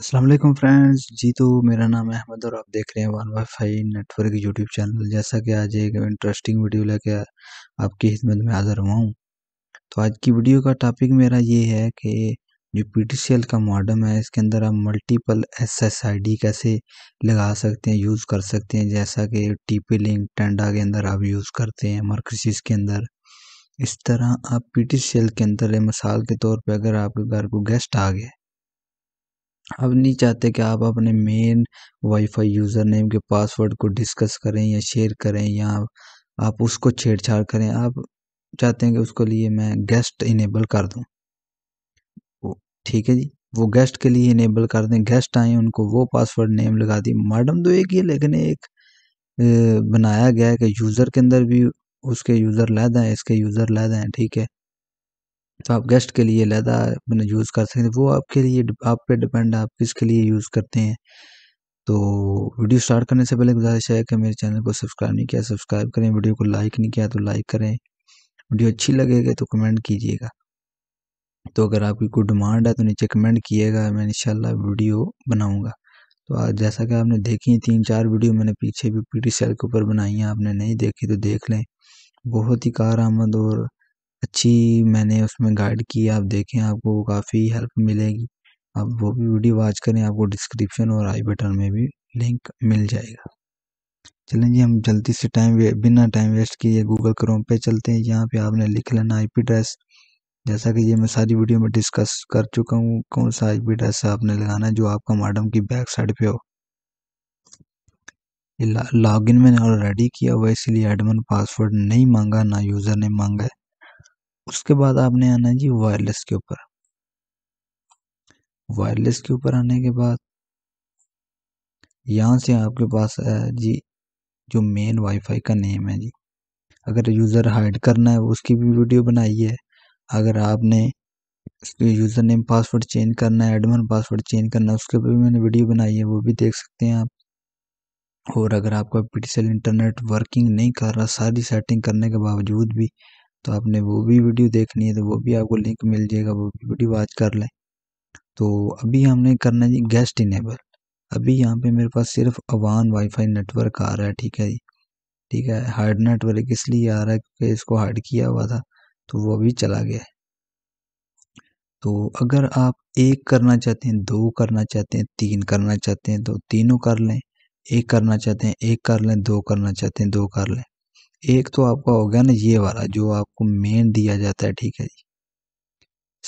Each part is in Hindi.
असलम फ्रेंड्स जी तो मेरा नाम है अहमद और आप देख रहे हैं one wifi network YouTube channel जैसा कि आज एक इंटरेस्टिंग वीडियो लेके आपकी खिदमत में हाज़िर हुआ हूँ तो आज की वीडियो का टॉपिक मेरा ये है कि जो पी का मॉडम है इसके अंदर आप multiple S S I D कैसे लगा सकते हैं यूज़ कर सकते हैं जैसा कि टी पी लिंक टेंडा के अंदर आप यूज़ करते हैं मरकसिस के अंदर इस तरह आप पी के अंदर मिसाल के तौर पर अगर आपके घर को गेस्ट आ गया अब नहीं चाहते कि आप अपने मेन वाईफाई यूज़र नेम के पासवर्ड को डिस्कस करें या शेयर करें या आप उसको छेड़छाड़ करें आप चाहते हैं कि उसको लिए मैं गेस्ट इनेबल कर दूं ठीक है जी वो गेस्ट के लिए इनेबल कर दें गेस्ट आए उनको वो पासवर्ड नेम लगा दी मैडम तो एक ही है लेकिन एक बनाया गया है कि यूज़र के अंदर भी उसके यूज़र लैदा है इसके यूज़र लैदा है ठीक है तो आप गेस्ट के लिए लहदा अपना यूज़ कर सकते हैं वो आपके लिए आप पे डिपेंड है आप किसके लिए यूज़ करते हैं तो वीडियो स्टार्ट करने से पहले गुजारिश है कि मेरे चैनल को सब्सक्राइब नहीं किया सब्सक्राइब करें वीडियो को लाइक नहीं किया तो लाइक करें वीडियो अच्छी लगेगी तो कमेंट कीजिएगा तो अगर आपकी कोई डिमांड है तो नीचे कमेंट किएगा मैं इंशाल्लाह वीडियो बनाऊंगा तो आज जैसा कि आपने देखी तीन चार वीडियो मैंने पीछे भी पी टी सेल के ऊपर बनाई हैं आपने नहीं देखी तो देख लें बहुत ही कार आमद और अच्छी मैंने उसमें गाइड की आप देखें आपको काफ़ी हेल्प मिलेगी आप वो भी वीडियो वॉच करें आपको डिस्क्रिप्शन और आई बटन में भी लिंक मिल जाएगा चलें जी हम जल्दी से टाइम बिना टाइम वेस्ट किए गूगल क्रोम पे चलते हैं यहाँ पे आपने लिख लेना आई पी एड्रेस जैसा कि ये मैं सारी वीडियो में डिस्कस कर चुका हूँ कौन सा आई पी एड्रेस आपने लगाना है जो आपका मॉडम की बैक साइड पे हो लॉग इन मैंने ऑलरेडी किया हुआ इसलिए एडमिन पासवर्ड नहीं मांगा ना यूज़र ने मांगा है उसके बाद आपने आना है जी वायरलेस के ऊपर वायरलेस के ऊपर आने के बाद यहाँ से आपके पास है जी जो मेन वाईफाई का नेम है जी अगर यूज़र हाइड करना है उसकी भी वीडियो बनाई है अगर आपने यूज़र नेम पासवर्ड चेंज करना है एडमिन पासवर्ड चेंज करना है उसके ऊपर भी मैंने वीडियो बनाई है वो भी देख सकते हैं आप और अगर आपका पी इंटरनेट वर्किंग नहीं कर रहा सारी सेटिंग करने के बावजूद भी तो आपने वो भी वीडियो देखनी है तो वो भी आपको लिंक मिल जाएगा वो भी वीडियो वाच कर लें तो अभी हमने करना है जी गेस्ट इनेबल अभी यहाँ पे मेरे पास सिर्फ अवान वाईफाई नेटवर्क आ रहा है ठीक है जी ठीक है हार्ड नेटवर्क इसलिए आ रहा है क्योंकि इसको हार्ड किया हुआ था तो वो अभी चला गया है तो अगर आप एक करना चाहते हैं दो करना चाहते हैं तीन करना चाहते हैं तो तीनों कर लें एक करना चाहते हैं एक कर लें दो करना चाहते हैं दो कर लें एक तो आपका हो गया ना ये वाला जो आपको मेन दिया जाता है ठीक है जी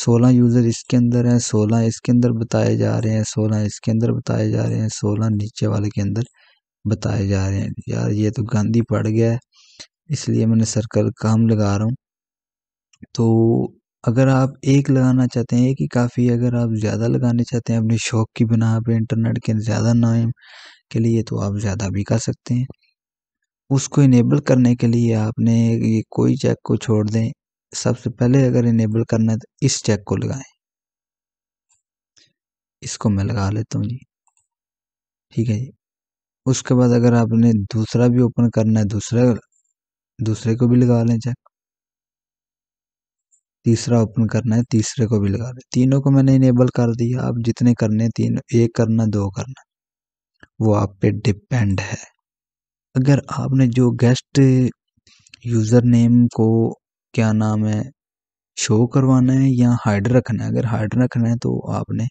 सोलह यूज़र इसके अंदर हैं सोलह इसके अंदर बताए जा रहे हैं सोलह इसके अंदर बताए जा रहे हैं सोलह नीचे वाले के अंदर बताए जा रहे हैं यार ये तो गंदी पड़ गया है इसलिए मैंने सर्कल काम लगा रहा हूँ तो अगर आप एक लगाना चाहते हैं एक ही काफ़ी अगर आप ज़्यादा लगाने चाहते हैं अपने शौक़ की बिना पर इंटरनेट के ज़्यादा नाम के लिए तो आप ज़्यादा भी कर सकते हैं उसको इनेबल करने के लिए आपने ये कोई चेक को छोड़ दें सबसे पहले अगर इनेबल करना है तो इस चेक को लगाएं इसको मैं लगा लेता हूँ जी ठीक है जी उसके बाद अगर आपने दूसरा भी ओपन करना है दूसरा दूसरे को भी लगा लें चेक तीसरा ओपन करना है तीसरे को भी लगा लें तीनों को मैंने इनेबल कर दिया आप जितने करने तीन एक करना दो करना वो आप पे डिपेंड है अगर आपने जो गेस्ट यूज़र नेम को क्या नाम है शो करवाना है या हाइड रखना है अगर हाइड रखना है तो आपने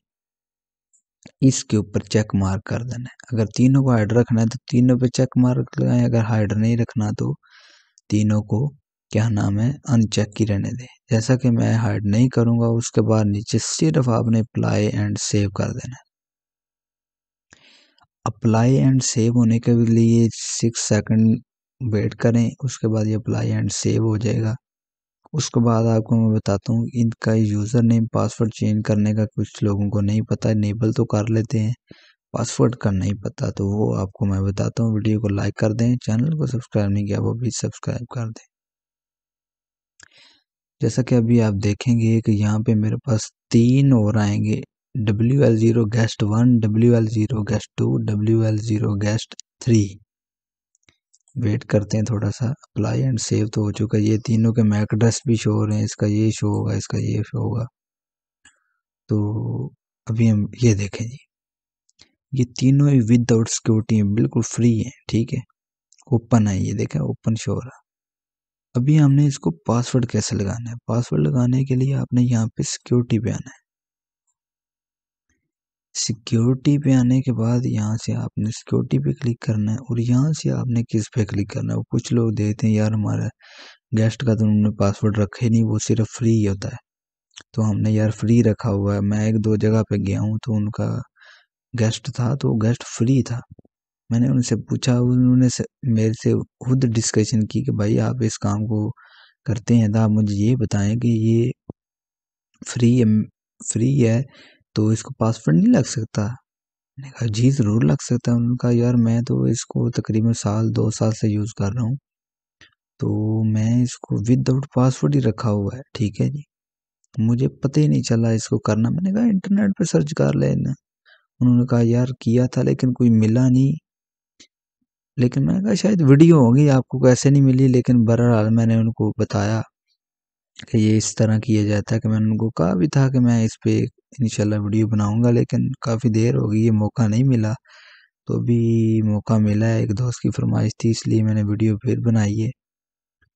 इसके ऊपर चेक मार्क कर देना है अगर तीनों को हाइड रखना है तो तीनों पे चेक मार्क लगाएं अगर हाइड नहीं रखना तो तीनों को क्या नाम है अनचेक ही रहने दें जैसा कि मैं हाइड नहीं करूँगा उसके बाद नीचे सिर्फ आपने अप्लाई एंड सेव कर देना है अप्लाई एंड सेव होने के लिए सिक्स सेकंड वेट करें उसके बाद ये अप्लाई एंड सेव हो जाएगा उसके बाद आपको मैं बताता हूँ इनका यूज़र नेम पासवर्ड चेंज करने का कुछ लोगों को नहीं पता इनेबल तो कर लेते हैं पासवर्ड का नहीं पता तो वो आपको मैं बताता हूँ वीडियो को लाइक कर दें चैनल को सब्सक्राइब नहीं किया वो भी सब्सक्राइब कर दें जैसा कि अभी आप देखेंगे कि यहाँ पे मेरे पास तीन और आएंगे W L zero guest one W L zero guest two W L zero guest three wait करते हैं थोड़ा सा अप्लाई एंड सेव तो हो चुका है ये तीनों के मैक एड्रेस भी शो हो रहे हैं इसका ये शो होगा इसका ये शो होगा तो अभी हम ये देखें जी ये तीनों ही विद आउट सिक्योरिटी हैं बिल्कुल फ्री हैं ठीक है ओपन है ये देखें ओपन शो हो रहा अभी हमने इसको पासवर्ड कैसे लगाना है पासवर्ड लगाने के लिए आपने यहाँ पे सिक्योरिटी पे आना है सिक्योरिटी पे आने के बाद यहाँ से आपने सिक्योरिटी पे क्लिक करना है और यहाँ से आपने किस पे क्लिक करना है कुछ लोग देखते हैं यार हमारा गेस्ट का तो उन्होंने पासवर्ड रखे नहीं वो सिर्फ फ्री ही होता है तो हमने यार फ्री रखा हुआ है मैं एक दो जगह पे गया हूँ तो उनका गेस्ट था तो गेस्ट फ्री था मैंने उनसे पूछा उन्होंने मेरे से खुद डिस्कशन की कि भाई आप इस काम को करते हैं तो आप मुझे ये बताएं कि ये फ्री है फ्री है तो इसको पासवर्ड नहीं लग सकता मैंने कहा जी ज़रूर लग सकता है उन्होंने कहा यार मैं तो इसको तकरीबन साल दो साल से यूज़ कर रहा हूँ तो मैं इसको विदाउट पासवर्ड ही रखा हुआ है ठीक है जी मुझे पता ही नहीं चला इसको करना मैंने कहा इंटरनेट पर सर्च कर लेना उन्होंने कहा यार किया था लेकिन कोई मिला नहीं लेकिन मैंने कहा शायद वीडियो होगी आपको कैसे नहीं मिली लेकिन बहरहाल मैंने उनको बताया कि ये इस तरह किया जाता है कि मैंने उनको कहा भी था कि मैं इस पर इनशाला वीडियो बनाऊंगा लेकिन काफ़ी देर हो गई ये मौका नहीं मिला तो भी मौका मिला है एक दोस्त की फरमाइश थी इसलिए मैंने वीडियो फिर बनाई है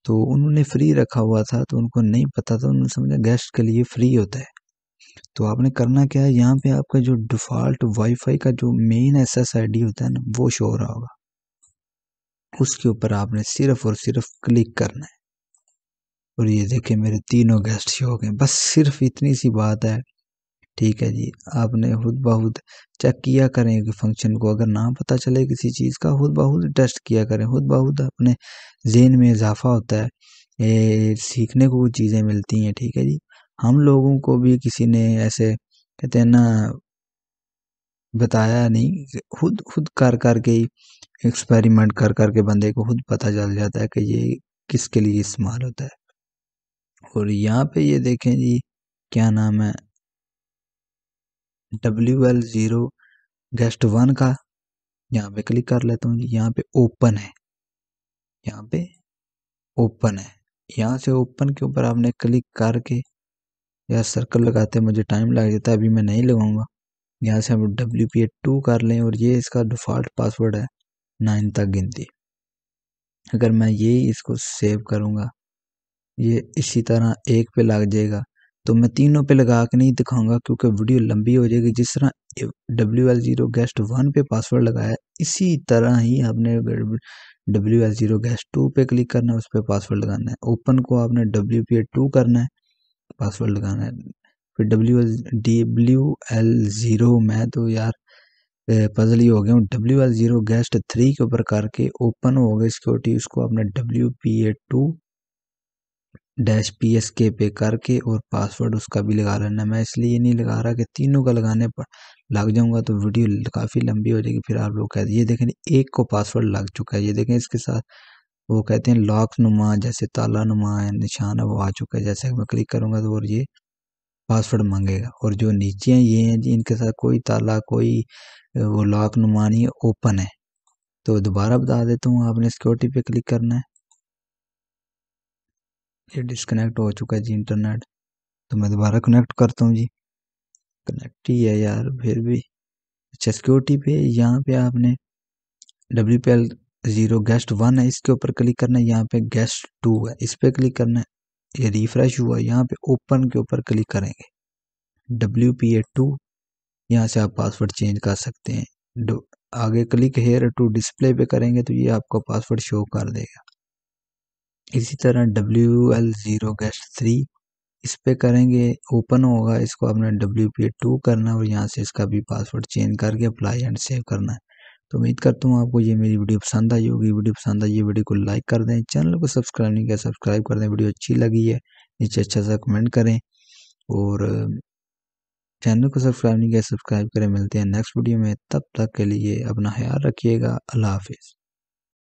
तो उन्होंने फ्री रखा हुआ था तो उनको नहीं पता था उन्होंने समझा गेस्ट के लिए फ्री होता है तो आपने करना क्या है यहाँ पे आपका जो डिफ़ॉल्ट वाईफाई का जो main S S I D होता है ना वो शो हो रहा होगा उसके ऊपर आपने सिर्फ और सिर्फ क्लिक करना है और ये देखे मेरे तीनों गेस्ट हो गए बस सिर्फ इतनी सी बात है ठीक है जी आपने खुद बहुत चेक किया करें कि फंक्शन को अगर ना पता चले किसी चीज़ का खुद बहुत टेस्ट किया करें खुद बहुत अपने जेन में इजाफा होता है ये सीखने को चीज़ें मिलती हैं ठीक है जी हम लोगों को भी किसी ने ऐसे कहते हैं ना बताया नहीं खुद खुद कर करके ही एक्सपेरिमेंट कर करके बंदे को खुद पता चल जाता है कि ये किसके लिए इस्तेमाल होता है और यहाँ पे ये देखें जी क्या नाम है W L zero guest one का यहाँ पे क्लिक कर लेता हूँ जी यहाँ पे ओपन है यहाँ पे ओपन है यहाँ से ओपन के ऊपर आपने क्लिक करके या सर्कल लगाते मुझे टाइम लग जाता है अभी मैं नहीं लगाऊंगा यहाँ से हम डब्ल्यू पी ए टू कर लें और ये इसका डिफ़ॉल्ट पासवर्ड है नाइन तक गिनती अगर मैं यही इसको सेव करूँगा ये इसी तरह एक पे लग जाएगा तो मैं तीनों पे लगा के नहीं दिखाऊंगा क्योंकि वीडियो लंबी हो जाएगी जिस तरह W L zero guest one पे पासवर्ड लगाया इसी तरह ही आपने W L zero guest two पे क्लिक करना है उस पर पासवर्ड लगाना है ओपन को आपने डब्ल्यू पी ए टू करना है पासवर्ड लगाना है फिर W L W L zero मैं तो यार पजल ही हो गया हूँ W L zero guest three के ऊपर करके ओपन हो गए सिक्योरिटी उसको आपने W P A two dash P S K पे करके और पासवर्ड उसका भी लगा लेना मैं इसलिए ये नहीं लगा रहा कि तीनों का लगाने पर लग जाऊंगा तो वीडियो काफ़ी लंबी हो जाएगी फिर आप लोग कहते ये देखें एक को पासवर्ड लग चुका है ये देखें इसके साथ वो कहते हैं लॉक नुमा जैसे ताला नुमा है निशान है वो आ चुका है जैसे मैं क्लिक करूँगा तो और ये पासवर्ड मांगेगा और जो नीचे हैं ये हैं जी इनके साथ कोई ताला कोई वो लॉक नुमा नहीं ओपन है तो दोबारा बता देता हूँ आपने सिक्योरिटी पर क्लिक करना है ये डिसकनेक्ट हो चुका है जी इंटरनेट तो मैं दोबारा कनेक्ट करता हूँ जी कनेक्ट ही है यार फिर भी अच्छा सिक्योरिटी पे यहाँ पे आपने W P L zero guest one है इसके ऊपर क्लिक करना है यहाँ पे गेस्ट टू है इस पर क्लिक करना है ये रिफ्रेश हुआ यहाँ पे ओपन के ऊपर क्लिक करेंगे डब्ल्यू पी ए टू यहाँ से आप पासवर्ड चेंज कर सकते हैं आगे क्लिक हेयर टू डिस्प्ले पे करेंगे तो ये आपका पासवर्ड शो कर देगा इसी तरह W L zero guest three इस पर करेंगे ओपन होगा इसको आपने डब्ल्यू पी टू करना है और यहाँ से इसका भी पासवर्ड चेंज करके अप्लाई एंड सेव करना है तो उम्मीद करता हूँ आपको ये मेरी वीडियो पसंद आई होगी वीडियो पसंद आई है वीडियो को लाइक कर दें चैनल को सब्सक्राइब नहीं किया सब्सक्राइब कर दें वीडियो अच्छी लगी है नीचे अच्छा सा कमेंट करें और चैनल को सब्सक्राइब नहीं किया सब्सक्राइब करें मिलते हैं नेक्स्ट वीडियो में तब तक के लिए अपना ख्याल रखिएगा अल्लाह हाफिज़